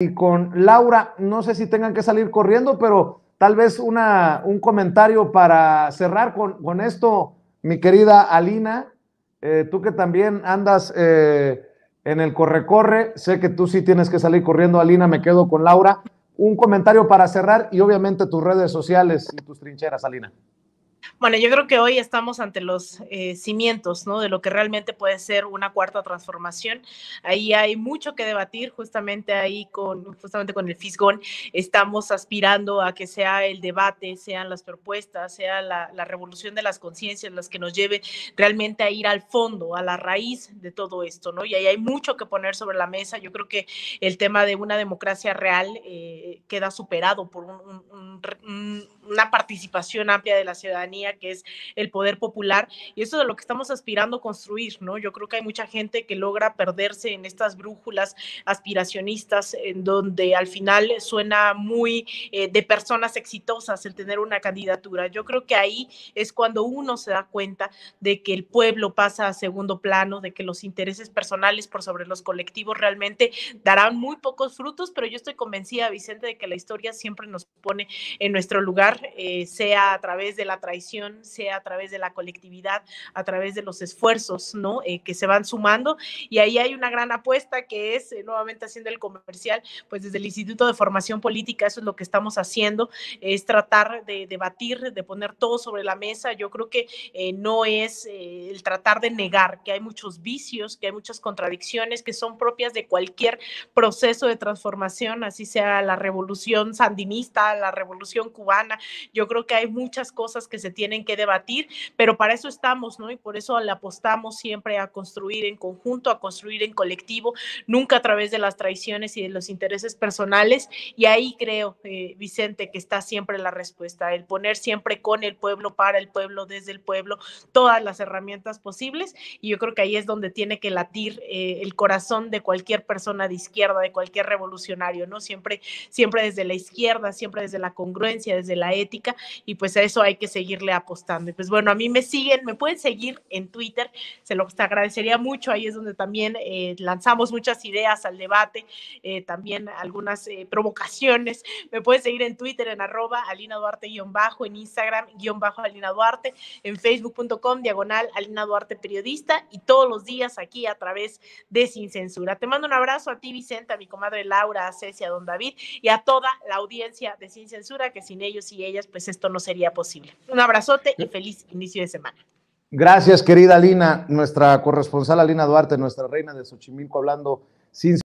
y con Laura. No sé si tengan que salir corriendo, pero tal vez una, un comentario para cerrar con, con esto, mi querida Alina, eh, tú que también andas eh, en el corre-corre, sé que tú sí tienes que salir corriendo, Alina, me quedo con Laura. Un comentario para cerrar y obviamente tus redes sociales y tus trincheras, Alina. Bueno, yo creo que hoy estamos ante los eh, cimientos de lo que realmente puede ser una cuarta transformación. Ahí hay mucho que debatir, justamente ahí con, justamente con el FISGON estamos aspirando a que sea el debate, sean las propuestas, sea la, revolución de las conciencias las que nos lleve realmente a ir al fondo, a la raíz de todo esto, ¿no? Y ahí hay mucho que poner sobre la mesa. Yo creo que el tema de una democracia real eh, queda superado por una participación amplia de la ciudadanía que es el poder popular, y eso de lo que estamos aspirando a construir, ¿no? Yo creo que hay mucha gente que logra perderse en estas brújulas aspiracionistas, en donde al final suena muy eh, de personas exitosas el tener una candidatura. Yo creo que ahí es cuando uno se da cuenta de que el pueblo pasa a segundo plano, de que los intereses personales por sobre los colectivos realmente darán muy pocos frutos, pero yo estoy convencida, Vicente, de que la historia siempre nos pone en nuestro lugar, eh, sea a través de la traición sea a través de la colectividad, a través de los esfuerzos, ¿no? Eh, que se van sumando. Y ahí hay una gran apuesta que es, eh, nuevamente haciendo el comercial, pues desde el Instituto de Formación Política, eso es lo que estamos haciendo, es tratar de debatir, de poner todo sobre la mesa. Yo creo que eh, no es el tratar de negar que hay muchos vicios, que hay muchas contradicciones que son propias de cualquier proceso de transformación, así sea la revolución sandinista, la revolución cubana. Yo creo que hay muchas cosas que se tienen que debatir, pero para eso estamos, ¿no? Y por eso le apostamos siempre a construir en conjunto, a construir en colectivo, nunca a través de las traiciones y de los intereses personales. Y ahí creo, eh, Vicente, que está siempre la respuesta, el poner siempre con el pueblo, para el pueblo, desde el pueblo, todas las herramientas posibles. Y yo creo que ahí es donde tiene que latir eh, el corazón de cualquier persona de izquierda, de cualquier revolucionario, ¿no? Siempre, siempre desde la izquierda, siempre desde la congruencia, desde la ética. Y pues a eso hay que seguir le apostando. Y pues bueno, a mí me siguen, me pueden seguir en Twitter, se los agradecería mucho, ahí es donde también eh, lanzamos muchas ideas al debate, eh, también algunas eh, provocaciones. Me pueden seguir en Twitter en arroba Alina Duarte-bajo, en Instagram guión bajo Alina Duarte, en facebook.com diagonal Alina Duarte Periodista y todos los días aquí a través de Sin Censura. Te mando un abrazo a ti, Vicente, a mi comadre Laura, a Cecia, don David y a toda la audiencia de Sin Censura, que sin ellos y ellas, pues esto no sería posible. Una abrazote y feliz inicio de semana. Gracias, querida Lina, nuestra corresponsal Lina Duarte, nuestra reina de Xochimilco, hablando sin